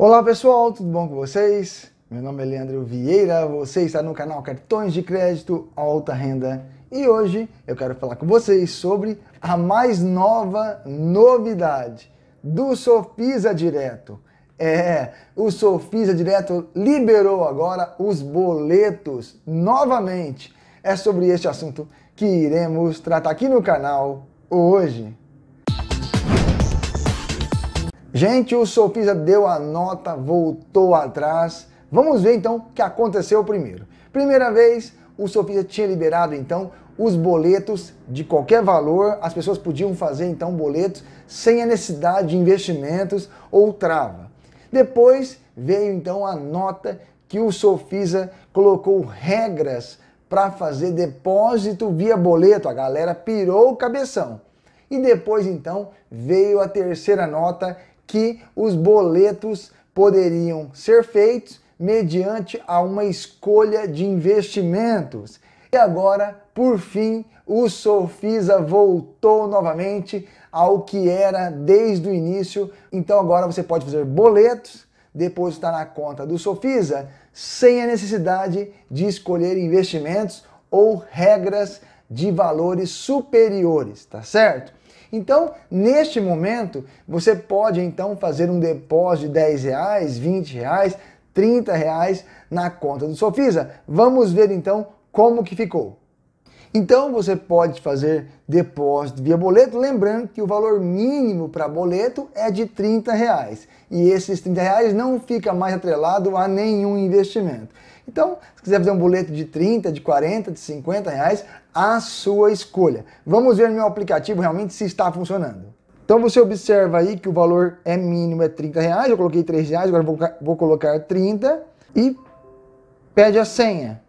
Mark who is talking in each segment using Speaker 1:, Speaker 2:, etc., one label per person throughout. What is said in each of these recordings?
Speaker 1: Olá pessoal, tudo bom com vocês? Meu nome é Leandro Vieira, você está no canal Cartões de Crédito Alta Renda e hoje eu quero falar com vocês sobre a mais nova novidade do Sofisa Direto. É, o Sofisa Direto liberou agora os boletos novamente. É sobre este assunto que iremos tratar aqui no canal hoje. Gente, o Sofisa deu a nota, voltou atrás. Vamos ver então o que aconteceu primeiro. Primeira vez, o Sofisa tinha liberado então os boletos de qualquer valor, as pessoas podiam fazer então boletos sem a necessidade de investimentos ou trava. Depois veio então a nota que o Sofisa colocou regras para fazer depósito via boleto. A galera pirou o cabeção. E depois então veio a terceira nota que os boletos poderiam ser feitos mediante a uma escolha de investimentos. E agora, por fim, o Sofisa voltou novamente ao que era desde o início. Então agora você pode fazer boletos, depositar na conta do Sofisa sem a necessidade de escolher investimentos ou regras de valores superiores, tá certo? Então, neste momento, você pode então fazer um depósito de 10 reais, 20 reais, 30 reais na conta do Sofisa. Vamos ver então como que ficou. Então você pode fazer depósito via boleto, lembrando que o valor mínimo para boleto é de 30 reais. E esses 30 reais não fica mais atrelado a nenhum investimento. Então, se quiser fazer um boleto de 30, de 40, de 50 reais, a sua escolha. Vamos ver no meu aplicativo realmente se está funcionando. Então você observa aí que o valor é mínimo, é 30 reais, eu coloquei 3 reais, agora vou, vou colocar 30 e pede a senha.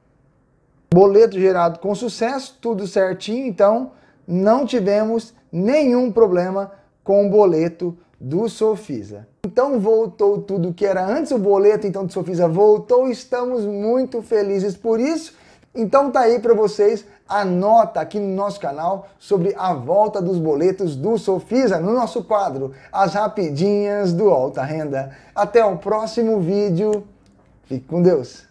Speaker 1: Boleto gerado com sucesso, tudo certinho, então não tivemos nenhum problema com o boleto do Sofisa. Então voltou tudo que era antes, o boleto então do Sofisa voltou, estamos muito felizes por isso. Então tá aí para vocês a nota aqui no nosso canal sobre a volta dos boletos do Sofisa no nosso quadro As Rapidinhas do Alta Renda. Até o próximo vídeo. Fique com Deus.